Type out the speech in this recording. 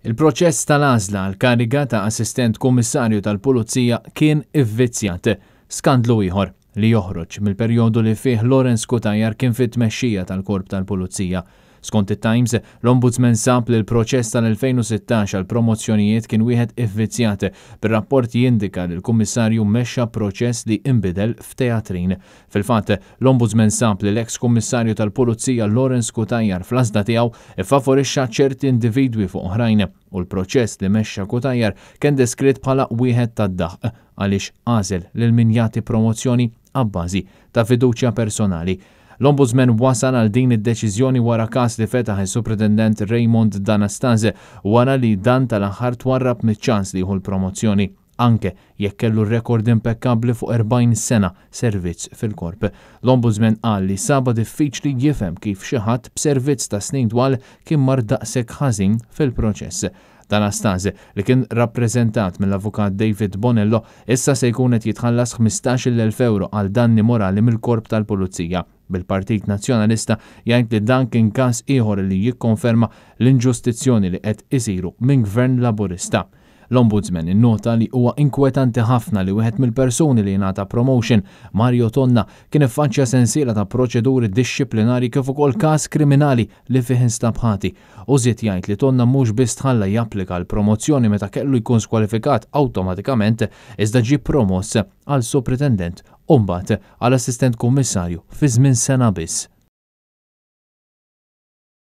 Il-proċess tal azla l kariga ta' assistent kummissarju tal-Pulizija kien ivvizzjat skandlu ieħor li joħroġ mill-perjodu li fih Lorenz Kutajjar kien fit-tmexxija tal-Korp tal-Pulizija. tal tal korp tal pulizija Skont it-Times, l-Ombudsman sab li l-proċess tal-2016 għal promozzjonijiet kien wieħed iffizzjat. Bir-rapport jindika li l-Kummissarju mexxa proċess li imbidel f'teatrin. Fil-fatt, l-Ombudsman sab li l-eks Kummissarju tal-Pulizija Lawrence Kutajjar fl-asda tiegħu iffavorixxa ċerti individwi fuq oħrajn u l-proċess li mexxa Kutajjar kien deskritt bħala wieħed tad-daħq għaliex għażel lil min jagħti promozzjoni abbażi ta' fiduċja personali. L-Ombudsman wasal għal din id-deċiżjoni wara każ li fetaħ il supretendent Raymond Danastase wara li dan tal-aħħar twarrab mit-ċans li l-promozzjoni anke jekk kellu rekord impekkabli fuq 40 sena servizz fil-korp. L-Ombudsman qal li saba diffiċli jifhem kif xi ħadd b'servizz ta' snin dwar kien mar daqshekk ħażin fil-proċess. Dan Astaze li kien rappreżentat mill-avukat David Bonello issa se jkun qed jitħallas 15 euro għal danni morali mill-korp tal-Pulizija bil-Partit Nazzjonalista jgħid li dan kien każ ieħor li jikkonferma l-inġustizzjoni li qed isiru minn gvern laburista. L-Ombudsman innota li huwa inkwetanti ħafna li wieħed mill-persuni li jingħata promotion, Mario Tonna, kien iffaċċja sensiela ta' proċeduri dixxiplinari kif ukoll każ kriminali li fih instabħati. Użiet jgħid li Tonna mhux biss tħalla japplika l-promozzjoni meta kellu jkun skwalifikat awtomatikament iżda ġie promoss għal supretendent umbat għal assistent kummissarju fi żmien sena biss.